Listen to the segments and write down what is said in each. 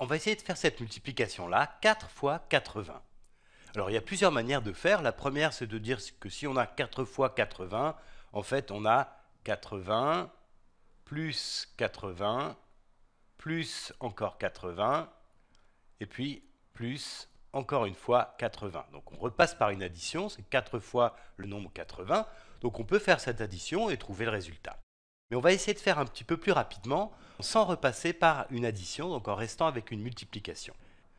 On va essayer de faire cette multiplication-là, 4 fois 80. Alors il y a plusieurs manières de faire. La première, c'est de dire que si on a 4 fois 80, en fait on a 80 plus 80 plus encore 80 et puis plus encore une fois 80. Donc on repasse par une addition, c'est 4 fois le nombre 80. Donc on peut faire cette addition et trouver le résultat. Mais on va essayer de faire un petit peu plus rapidement, sans repasser par une addition, donc en restant avec une multiplication.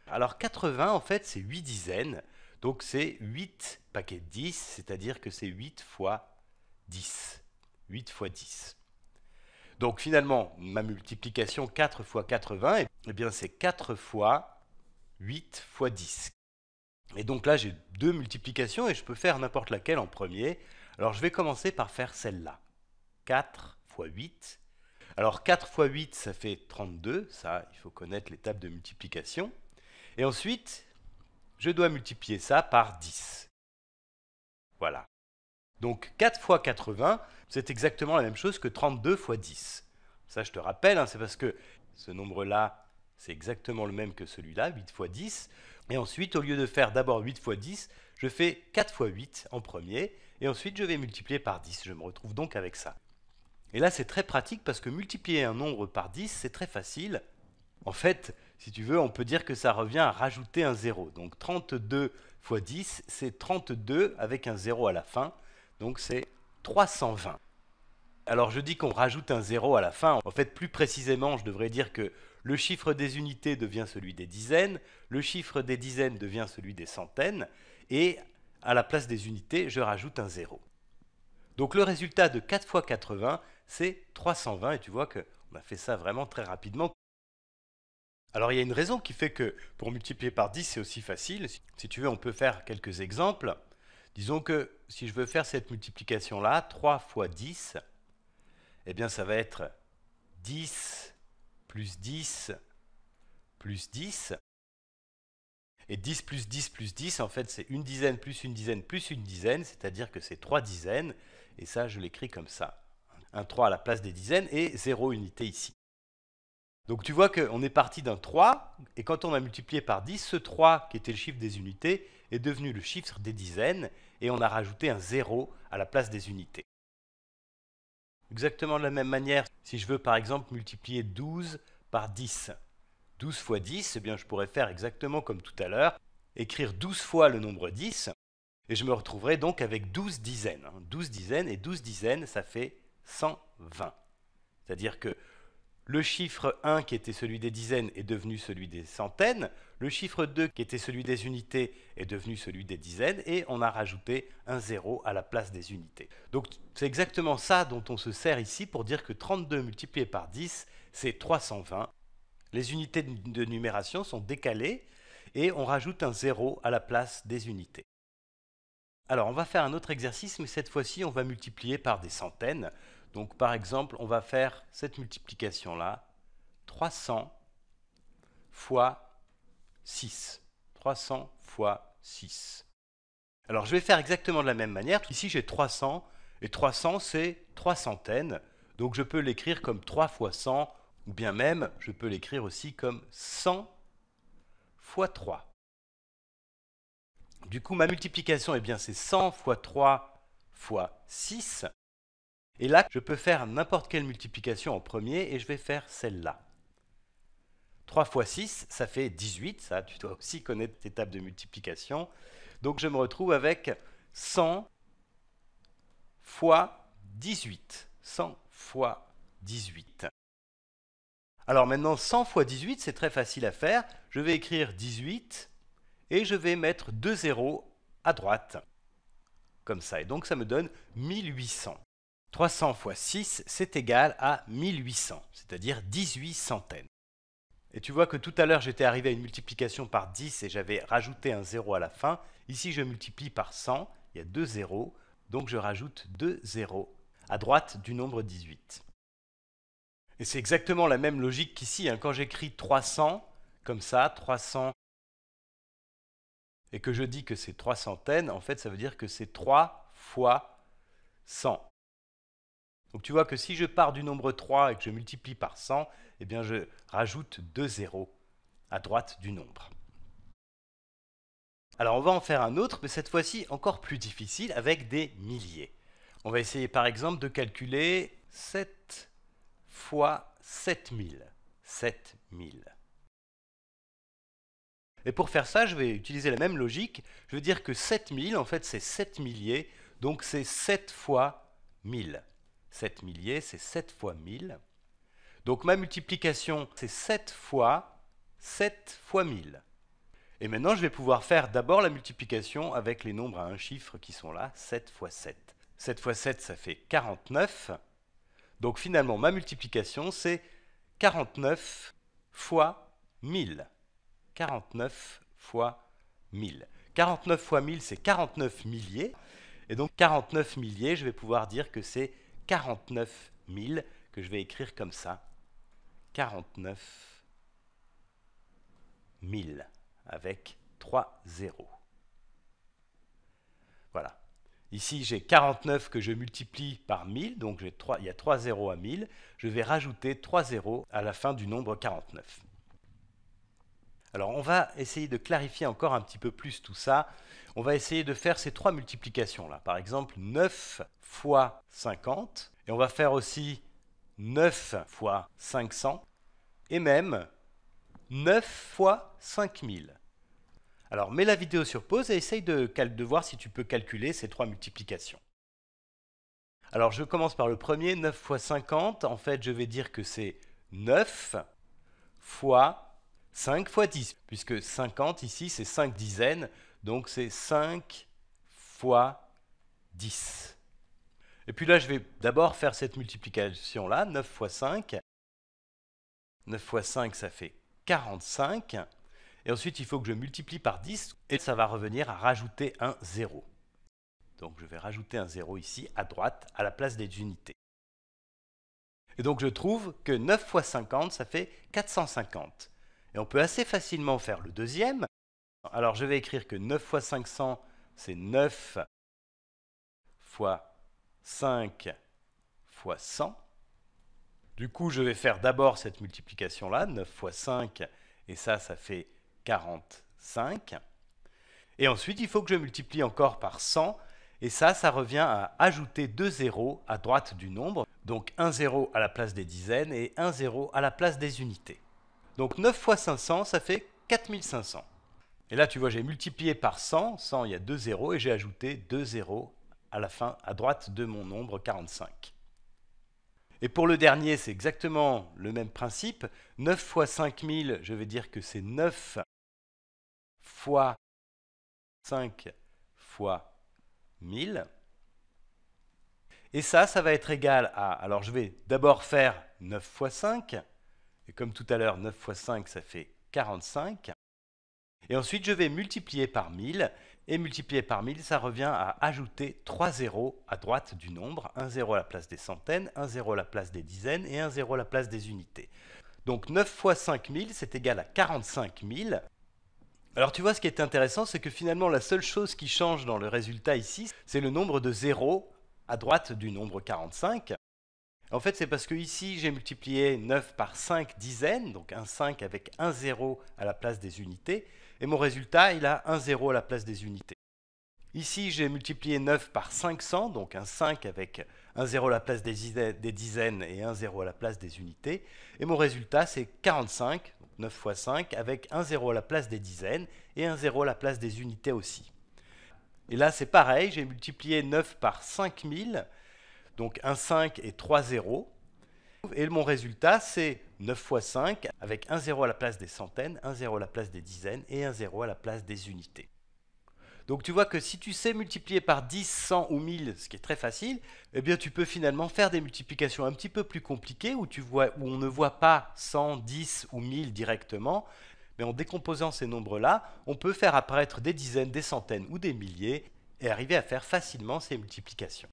Alors 80, en fait, c'est 8 dizaines, donc c'est 8 paquets de 10, c'est-à-dire que c'est 8 fois 10. 8 fois 10. Donc finalement, ma multiplication 4 fois 80, eh bien c'est 4 fois 8 fois 10. Et donc là, j'ai deux multiplications et je peux faire n'importe laquelle en premier. Alors je vais commencer par faire celle-là. 4 8. Alors 4 x 8, ça fait 32, ça, il faut connaître l'étape de multiplication. Et ensuite, je dois multiplier ça par 10. Voilà. Donc 4 x 80, c'est exactement la même chose que 32 x 10. Ça, je te rappelle, hein, c'est parce que ce nombre-là, c'est exactement le même que celui-là, 8 x 10. Et ensuite, au lieu de faire d'abord 8 x 10, je fais 4 x 8 en premier, et ensuite je vais multiplier par 10. Je me retrouve donc avec ça. Et là, c'est très pratique parce que multiplier un nombre par 10, c'est très facile. En fait, si tu veux, on peut dire que ça revient à rajouter un 0. Donc 32 x 10, c'est 32 avec un 0 à la fin. Donc c'est 320. Alors je dis qu'on rajoute un 0 à la fin. En fait, plus précisément, je devrais dire que le chiffre des unités devient celui des dizaines, le chiffre des dizaines devient celui des centaines, et à la place des unités, je rajoute un 0. Donc le résultat de 4 x 80, c'est 320 et tu vois qu'on a fait ça vraiment très rapidement. Alors il y a une raison qui fait que pour multiplier par 10 c'est aussi facile. Si tu veux on peut faire quelques exemples. Disons que si je veux faire cette multiplication là, 3 fois 10, eh bien ça va être 10 plus 10 plus 10. Et 10 plus 10 plus 10, en fait, c'est une dizaine plus une dizaine plus une dizaine, c'est-à-dire que c'est trois dizaines. Et ça, je l'écris comme ça un 3 à la place des dizaines et 0 unité ici. Donc tu vois qu'on est parti d'un 3, et quand on a multiplié par 10, ce 3, qui était le chiffre des unités, est devenu le chiffre des dizaines, et on a rajouté un 0 à la place des unités. Exactement de la même manière, si je veux par exemple multiplier 12 par 10, 12 fois 10, eh bien je pourrais faire exactement comme tout à l'heure, écrire 12 fois le nombre 10, et je me retrouverai donc avec 12 dizaines. 12 hein. dizaines et 12 dizaines, ça fait 120. C'est-à-dire que le chiffre 1 qui était celui des dizaines est devenu celui des centaines, le chiffre 2 qui était celui des unités est devenu celui des dizaines, et on a rajouté un 0 à la place des unités. Donc c'est exactement ça dont on se sert ici pour dire que 32 multiplié par 10, c'est 320. Les unités de numération sont décalées, et on rajoute un 0 à la place des unités. Alors on va faire un autre exercice, mais cette fois-ci on va multiplier par des centaines. Donc par exemple, on va faire cette multiplication-là, 300 fois 6. 300 fois 6. Alors je vais faire exactement de la même manière. Ici j'ai 300, et 300 c'est 3 centaines. Donc je peux l'écrire comme 3 fois 100, ou bien même je peux l'écrire aussi comme 100 fois 3. Du coup, ma multiplication, eh bien, c'est 100 fois 3 fois 6. Et là, je peux faire n'importe quelle multiplication en premier et je vais faire celle-là. 3 fois 6, ça fait 18, ça, tu dois aussi connaître tes tables de multiplication. Donc je me retrouve avec 100 fois 18. 100 fois 18. Alors maintenant, 100 fois 18, c'est très facile à faire. Je vais écrire 18 et je vais mettre 2 zéros à droite. Comme ça. Et donc ça me donne 1800. 300 fois 6, c'est égal à 1800, c'est-à-dire 18 centaines. Et tu vois que tout à l'heure, j'étais arrivé à une multiplication par 10 et j'avais rajouté un 0 à la fin. Ici, je multiplie par 100, il y a deux zéros, donc je rajoute deux zéros à droite du nombre 18. Et c'est exactement la même logique qu'ici. Hein. Quand j'écris 300, comme ça, 300, et que je dis que c'est 3 centaines, en fait, ça veut dire que c'est 3 fois 100. Donc tu vois que si je pars du nombre 3 et que je multiplie par 100, eh bien je rajoute deux zéros à droite du nombre. Alors on va en faire un autre, mais cette fois-ci encore plus difficile, avec des milliers. On va essayer par exemple de calculer 7 fois 7000. 7000. Et pour faire ça, je vais utiliser la même logique. Je veux dire que 7000, en fait, c'est 7 milliers, donc c'est 7 fois 1000. 7 milliers, c'est 7 fois 1000. Donc ma multiplication, c'est 7 fois 7 fois 1000. Et maintenant, je vais pouvoir faire d'abord la multiplication avec les nombres à un chiffre qui sont là, 7 fois 7. 7 fois 7, ça fait 49. Donc finalement, ma multiplication, c'est 49 fois 1000. 49 fois 1000. 49 fois 1000, c'est 49 milliers. Et donc 49 milliers, je vais pouvoir dire que c'est 49 000 que je vais écrire comme ça. 49 000 avec 3 zéros. Voilà. Ici, j'ai 49 que je multiplie par 1000, donc il y a 3 zéros à 1000. Je vais rajouter 3 zéros à la fin du nombre 49. Alors on va essayer de clarifier encore un petit peu plus tout ça. On va essayer de faire ces trois multiplications là. Par exemple 9 fois 50 et on va faire aussi 9 fois 500 et même 9 fois 5000. Alors mets la vidéo sur pause et essaye de, voir si tu peux calculer ces trois multiplications. Alors je commence par le premier, 9 fois 50. En fait, je vais dire que c'est 9 fois 5 fois 10, puisque 50 ici, c'est 5 dizaines, donc c'est 5 fois 10. Et puis là, je vais d'abord faire cette multiplication-là, 9 fois 5. 9 fois 5, ça fait 45. Et ensuite, il faut que je multiplie par 10, et ça va revenir à rajouter un 0. Donc je vais rajouter un 0 ici, à droite, à la place des unités. Et donc je trouve que 9 fois 50, ça fait 450. Et on peut assez facilement faire le deuxième. Alors je vais écrire que 9 fois 500, c'est 9 fois 5 fois 100. Du coup, je vais faire d'abord cette multiplication-là, 9 fois 5, et ça, ça fait 45. Et ensuite, il faut que je multiplie encore par 100, et ça, ça revient à ajouter deux zéros à droite du nombre, donc un zéro à la place des dizaines et un zéro à la place des unités. Donc 9 fois 500, ça fait 4500. Et là, tu vois, j'ai multiplié par 100. 100, il y a 2 zéros et j'ai ajouté 2 zéros à la fin, à droite de mon nombre 45. Et pour le dernier, c'est exactement le même principe. 9 fois 5000, je vais dire que c'est 9 fois 5 fois 1000. Et ça, ça va être égal à... Alors je vais d'abord faire 9 fois 5. Et comme tout à l'heure, 9 x 5, ça fait 45. Et ensuite, je vais multiplier par 1000. Et multiplier par 1000, ça revient à ajouter 3 zéros à droite du nombre. Un zéro à la place des centaines, un zéro à la place des dizaines et un zéro à la place des unités. Donc 9 fois 5000, c'est égal à 45000. Alors tu vois, ce qui est intéressant, c'est que finalement, la seule chose qui change dans le résultat ici, c'est le nombre de zéros à droite du nombre 45. En fait, c'est parce que ici, j'ai multiplié 9 par 5 dizaines, donc un 5 avec un 0 à la place des unités, et mon résultat, il a un 0 à la place des unités. Ici, j'ai multiplié 9 par 500, donc un 5 avec un 0 à la place des dizaines et un 0 à la place des unités, et mon résultat, c'est 45, donc 9 fois 5, avec un 0 à la place des dizaines et un 0 à la place des unités aussi. Et là, c'est pareil, j'ai multiplié 9 par 5000, donc 15 5 et 3 0. Et mon résultat, c'est 9 fois 5, avec 1 0 à la place des centaines, 1 0 à la place des dizaines et 1 0 à la place des unités. Donc tu vois que si tu sais multiplier par 10, 100 ou 1000, ce qui est très facile, eh bien tu peux finalement faire des multiplications un petit peu plus compliquées où, tu vois, où on ne voit pas 100, 10 ou 1000 directement, mais en décomposant ces nombres-là, on peut faire apparaître des dizaines, des centaines ou des milliers et arriver à faire facilement ces multiplications.